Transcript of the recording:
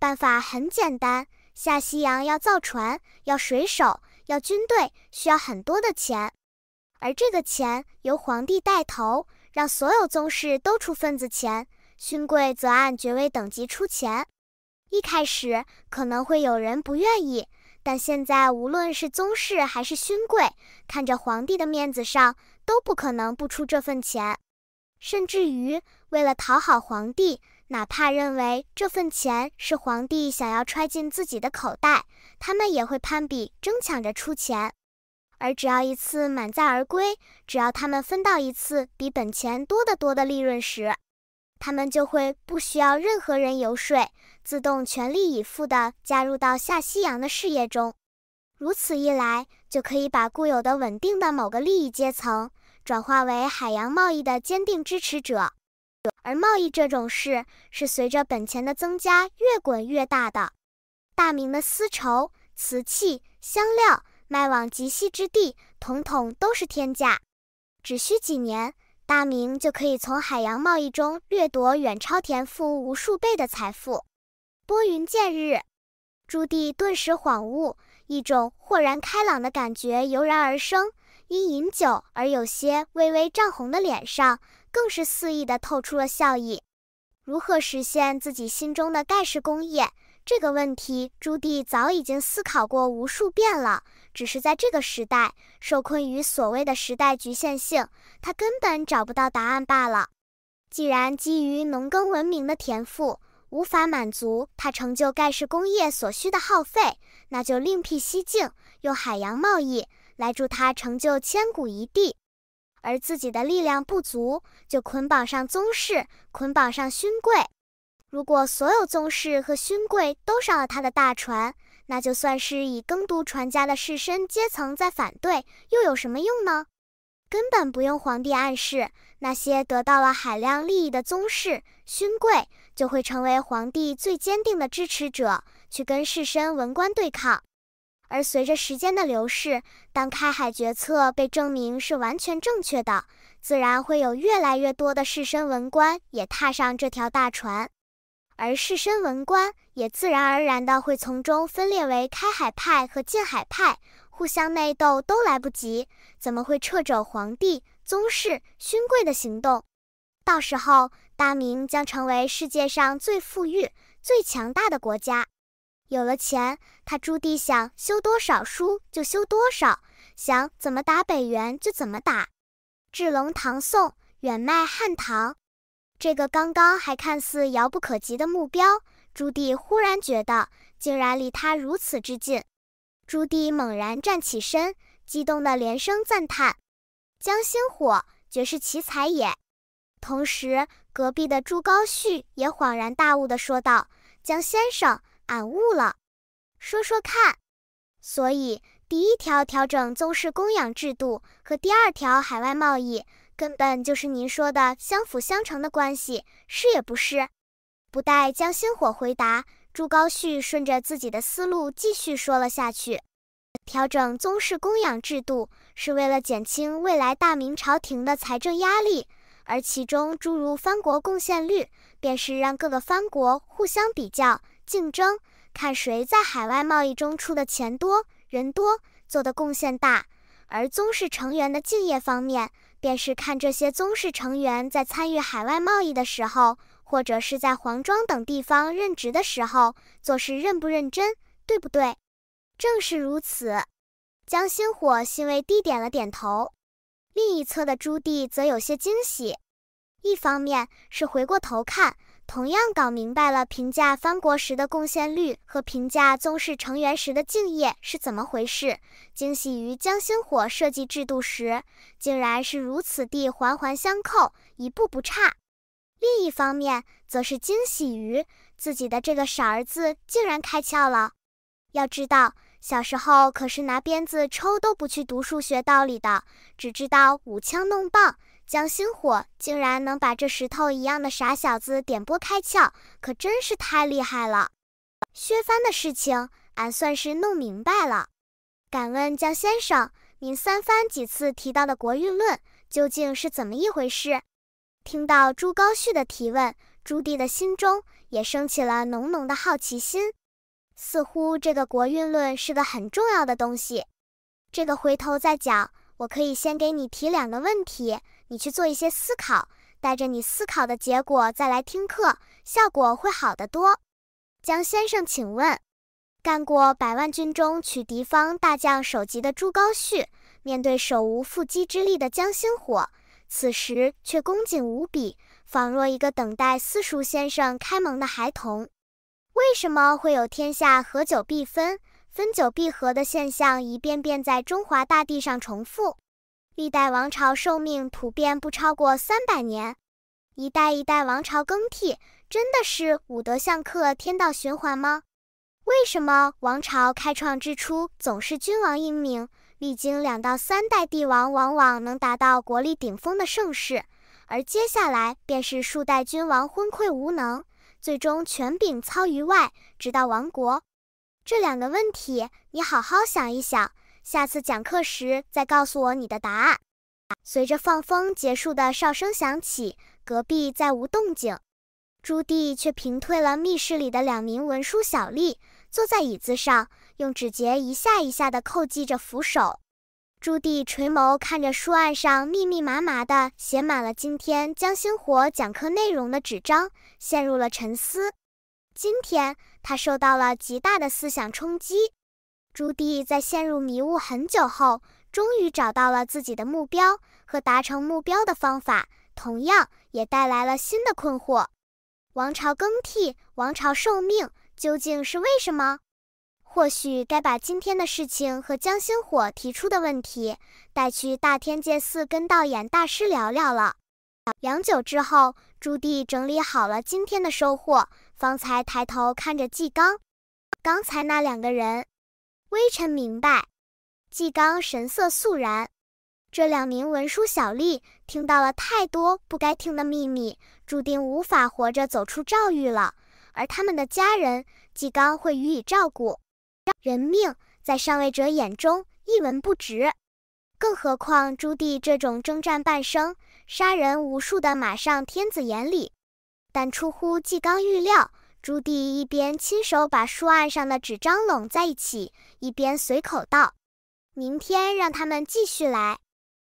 办法很简单，下西洋要造船，要水手，要军队，需要很多的钱。而这个钱由皇帝带头，让所有宗室都出份子钱，勋贵则按爵位等级出钱。一开始可能会有人不愿意，但现在无论是宗室还是勋贵，看着皇帝的面子上，都不可能不出这份钱，甚至于为了讨好皇帝。哪怕认为这份钱是皇帝想要揣进自己的口袋，他们也会攀比争抢着出钱。而只要一次满载而归，只要他们分到一次比本钱多得多的利润时，他们就会不需要任何人游说，自动全力以赴地加入到下西洋的事业中。如此一来，就可以把固有的稳定的某个利益阶层，转化为海洋贸易的坚定支持者。而贸易这种事是随着本钱的增加越滚越大的。大明的丝绸、瓷器、香料卖往极西之地，统统都是天价。只需几年，大明就可以从海洋贸易中掠夺远超田赋无数倍的财富。拨云见日，朱棣顿时恍悟，一种豁然开朗的感觉油然而生。因饮酒而有些微微涨红的脸上。更是肆意地透出了笑意。如何实现自己心中的盖世功业？这个问题，朱棣早已经思考过无数遍了。只是在这个时代，受困于所谓的时代局限性，他根本找不到答案罢了。既然基于农耕文明的田赋无法满足他成就盖世功业所需的耗费，那就另辟蹊径，用海洋贸易来助他成就千古一帝。而自己的力量不足，就捆绑上宗室，捆绑上勋贵。如果所有宗室和勋贵都上了他的大船，那就算是以耕读传家的士绅阶层在反对，又有什么用呢？根本不用皇帝暗示，那些得到了海量利益的宗室、勋贵就会成为皇帝最坚定的支持者，去跟士绅文官对抗。而随着时间的流逝，当开海决策被证明是完全正确的，自然会有越来越多的士绅文官也踏上这条大船，而士绅文官也自然而然的会从中分裂为开海派和近海派，互相内斗都来不及，怎么会掣肘皇帝、宗室、勋贵的行动？到时候，大明将成为世界上最富裕、最强大的国家。有了钱，他朱棣想修多少书就修多少，想怎么打北元就怎么打。至龙唐宋远迈汉唐，这个刚刚还看似遥不可及的目标，朱棣忽然觉得竟然离他如此之近。朱棣猛然站起身，激动的连声赞叹：“江星火，绝世奇才也！”同时，隔壁的朱高煦也恍然大悟的说道：“江先生。”俺悟了，说说看。所以第一条调整宗室供养制度和第二条海外贸易，根本就是您说的相辅相成的关系，是也不是？不待江心火回答，朱高煦顺着自己的思路继续说了下去。调整宗室供养制度是为了减轻未来大明朝廷的财政压力，而其中诸如藩国贡献率，便是让各个藩国互相比较。竞争，看谁在海外贸易中出的钱多，人多，做的贡献大。而宗室成员的敬业方面，便是看这些宗室成员在参与海外贸易的时候，或者是在皇庄等地方任职的时候，做事认不认真，对不对？正是如此。江星火欣慰地点了点头。另一侧的朱棣则有些惊喜，一方面是回过头看。同样搞明白了评价藩国时的贡献率和评价宗室成员时的敬业是怎么回事，惊喜于江心火设计制度时，竟然是如此地环环相扣，一步不差。另一方面，则是惊喜于自己的这个傻儿子竟然开窍了。要知道，小时候可是拿鞭子抽都不去读数学道理的，只知道舞枪弄棒。江心火竟然能把这石头一样的傻小子点拨开窍，可真是太厉害了！削藩的事情，俺算是弄明白了。敢问江先生，您三番几次提到的国运论究竟是怎么一回事？听到朱高煦的提问，朱棣的心中也升起了浓浓的好奇心，似乎这个国运论是个很重要的东西。这个回头再讲，我可以先给你提两个问题。你去做一些思考，带着你思考的结果再来听课，效果会好得多。江先生，请问，干过百万军中取敌方大将首级的朱高煦，面对手无缚鸡之力的江心火，此时却恭谨无比，仿若一个等待私塾先生开蒙的孩童。为什么会有天下合久必分，分久必合的现象一遍遍在中华大地上重复？历代王朝寿命普遍不超过三百年，一代一代王朝更替，真的是五德相克、天道循环吗？为什么王朝开创之初总是君王英明，历经两到三代帝王往往能达到国力顶峰的盛世，而接下来便是数代君王昏聩无能，最终权柄操于外，直到亡国？这两个问题，你好好想一想。下次讲课时再告诉我你的答案。随着放风结束的哨声响起，隔壁再无动静，朱棣却平退了密室里的两名文书小吏，坐在椅子上，用指节一下一下地叩击着扶手。朱棣垂眸看着书案上密密麻麻地写满了今天江星火讲课内容的纸张，陷入了沉思。今天他受到了极大的思想冲击。朱棣在陷入迷雾很久后，终于找到了自己的目标和达成目标的方法，同样也带来了新的困惑：王朝更替，王朝受命究竟是为什么？或许该把今天的事情和江心火提出的问题带去大天界寺，跟道演大师聊聊了。良久之后，朱棣整理好了今天的收获，方才抬头看着纪刚，刚才那两个人。微臣明白。纪刚神色肃然。这两名文书小吏听到了太多不该听的秘密，注定无法活着走出诏狱了。而他们的家人，纪刚会予以照顾。人命在上位者眼中一文不值，更何况朱棣这种征战半生、杀人无数的马上天子眼里。但出乎纪刚预料。朱棣一边亲手把书案上的纸张拢在一起，一边随口道：“明天让他们继续来。”